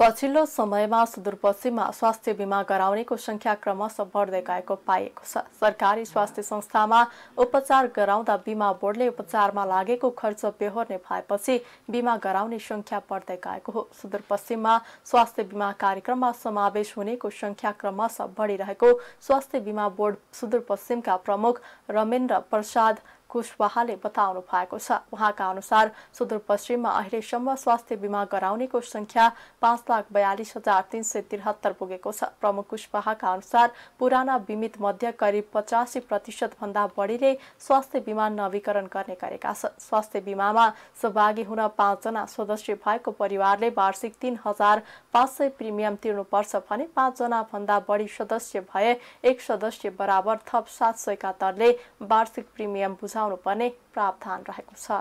पछिल्लो समयमा सुदूरपश्चिममा स्वास्थ्य बिमा गराउनेको संख्या क्रमशः बढ्दै गएको पाइएको छ सरकारी स्वास्थ्य संस्थामा उपचार गराउँदा बिमा बोर्डले उपचारमा लागेको खर्च बेहोर्ने भएपछि बिमा गराउने संख्या बढ्दै गएको हो सुदूरपश्चिममा स्वास्थ्य बिमा कार्यक्रममा समावेश हुनेको संख्या क्रमशः बढिरहेको स्वास्थ्य बिमा बोर्ड सुदूरपश्चिमका प्रमुख रमेन्द्र प्रसाद कुशवाहाले बताउनु भएको छ उहाँका अनुसार सुदूरपश्चिममा अहिलेसम्म स्वास्थ्य बिमा गराउनेको संख्या पाँच लाख बयालिस हजार तिन सय त्रिहत्तर पुगेको छ प्रमुख कुशवाहाका अनुसार पुराना बिमित मध्य करिब पचासी भन्दा बढीले स्वास्थ्य बिमा नवीकरण गर्ने गरेका छन् स्वास्थ्य बिमामा सहभागी हुन पाँचजना सदस्य भएको परिवारले वार्षिक तीन हजार पाँच सय प्रिमियम तिर्नुपर्छ भने पाँचजना भन्दा बढी सदस्य भए एक सदस्य बराबर थप सात सयका दरले वार्षिक प्रिमियम बुझा बुझाउनुपर्ने प्रावधान रहेको छ